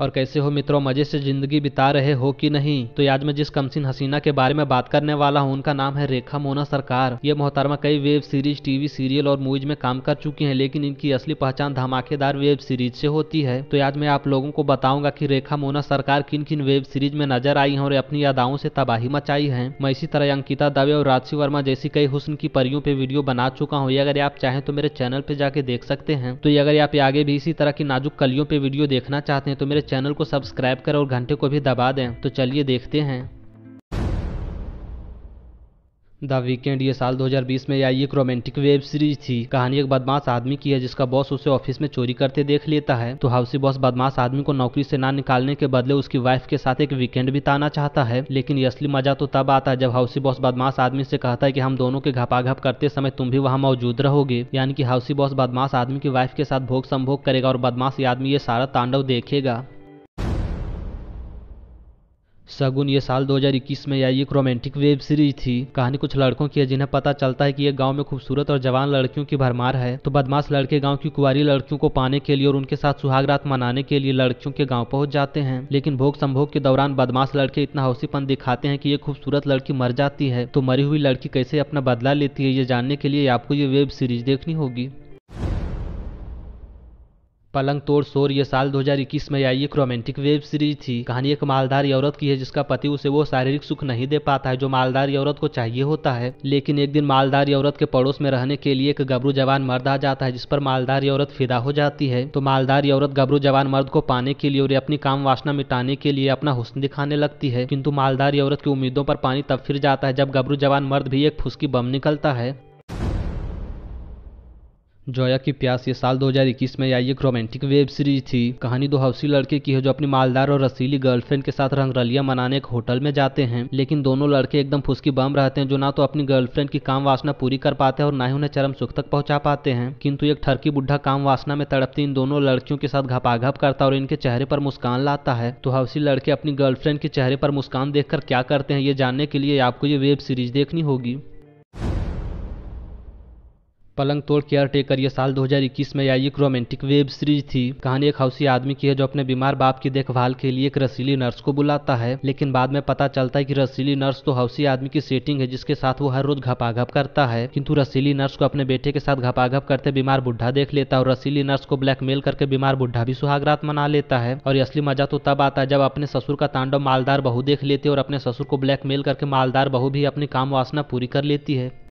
और कैसे हो मित्रों मजे से जिंदगी बिता रहे हो कि नहीं तो आज मैं जिस कमसिन हसीना के बारे में बात करने वाला हूँ उनका नाम है रेखा मोना सरकार ये मोहतरमा कई वेब सीरीज टीवी सीरियल और मूवीज में काम कर चुकी हैं लेकिन इनकी असली पहचान धमाकेदार वेब सीरीज से होती है तो आज मैं आप लोगों को बताऊंगा की रेखा मोना सरकार किन किन वेब सीरीज में नजर आई है और अपनी यादाओं से तबाही मचाई है मैं इसी तरह अंकिता दवे और राजसी वर्मा जैसी कई हुसन की परियों पे वीडियो बना चुका हूँ ये अगर आप चाहें तो मेरे चैनल पे जाके देख सकते हैं तो अगर आप आगे भी इसी तरह की नाजुक कलियों पे वीडियो देखना चाहते हैं तो मेरे चैनल को सब्सक्राइब करें और घंटे को भी दबा दें तो चलिए देखते हैं द वीकेंड ये साल 2020 में आई एक रोमांटिक वेब सीरीज थी कहानी एक बदमाश आदमी की है जिसका बॉस उसे ऑफिस में चोरी करते देख लेता है तो हाउसी बॉस बदमाश आदमी को नौकरी से ना निकालने के बदले उसकी वाइफ के साथ एक वीकेंड बिताना चाहता है लेकिन ये असली मजा तो तब आता है जब हाउसी बॉस बदमाश आदमी से कहता है कि हम दोनों के घपाघप करते समय तुम भी वहाँ मौजूद रहोगे यानी कि हाउसी बॉस बदमाश आदमी की वाइफ के साथ भोग संभोग करेगा और बदमाश आदमी ये सारा तांडव देखेगा शगुन ये साल 2021 में आई एक रोमांटिक वेब सीरीज थी कहानी कुछ लड़कों की है जिन्हें पता चलता है कि ये गांव में खूबसूरत और जवान लड़कियों की भरमार है तो बदमाश लड़के गांव की कुंवारी लड़कियों को पाने के लिए और उनके साथ सुहाग रात मनाने के लिए लड़कियों के गांव पहुंच जाते हैं लेकिन भोग संभोग के दौरान बदमाश लड़के इतना हौसीपन दिखाते हैं कि ये खूबसूरत लड़की मर जाती है तो मरी हुई लड़की कैसे अपना बदला लेती है ये जानने के लिए आपको ये वेब सीरीज देखनी होगी पलंग तोड़ शोर ये साल 2021 में आई एक रोमांटिक वेब सीरीज थी कहानी एक मालदार औरत की है जिसका पति उसे वो शारीरिक सुख नहीं दे पाता है जो मालदार औरत को चाहिए होता है लेकिन एक दिन मालदार औरत के पड़ोस में रहने के लिए एक गबरू जवान मर्द आ जाता है जिस पर मालदार औरत फिदा हो जाती है तो मालदार औरत गबरू जवान मर्द को पाने के लिए और अपनी काम वासना मिटाने के लिए अपना हुस्न दिखाने लगती है किंतु मालदार औरत की उम्मीदों पर पानी तब फिर जाता है जब गबरू जवान मर्द भी एक फुसकी बम निकलता है जोया की प्यास ये साल 2021 में आई एक रोमांटिक वेब सीरीज थी कहानी दो हौसी लड़के की है जो अपनी मालदार और रसीली गर्लफ्रेंड के साथ रंगरलिया मनाने एक होटल में जाते हैं लेकिन दोनों लड़के एकदम फुसकी बम रहते हैं जो ना तो अपनी गर्लफ्रेंड की काम वासना पूरी कर पाते हैं और ना ही उन्हें चरम सुख तक पहुंचा पाते हैं किंतु एक ठरकी बुढ़ा काम वासना में तड़पती इन दोनों लड़कियों के साथ घपाघप करता और इनके चेहरे पर मुस्कान लाता है तो हौसी लड़के अपनी गर्लफ्रेंड के चेहरे पर मुस्कान देखकर क्या करते हैं ये जानने के लिए आपको ये वेब सीरीज देखनी होगी पलंग तोड़ केयर टेकर ये साल 2021 में आई एक रोमांटिक वेब सीरीज थी कहानी एक हौसी आदमी की है जो अपने बीमार बाप की देखभाल के लिए एक रसीली नर्स को बुलाता है लेकिन बाद में पता चलता है कि रसीली नर्स तो हौसी आदमी की सेटिंग है जिसके साथ वो हर रोज घपाघप करता है किंतु रसीली नर्स को अपने बेटे के साथ घपाघप करते बीमार बुढ़ा देख लेता है और रसीली नर्स को ब्लैकमेल करके बीमार बुढ़ा भी सुहागरात मना लेता है और असली मजा तो तब आता है जब अपने ससुर का तांडव मालदार बहू देख लेते और अपने ससुर को ब्लैकमेल करके मालदार बहू भी अपनी काम वासना पूरी कर लेती है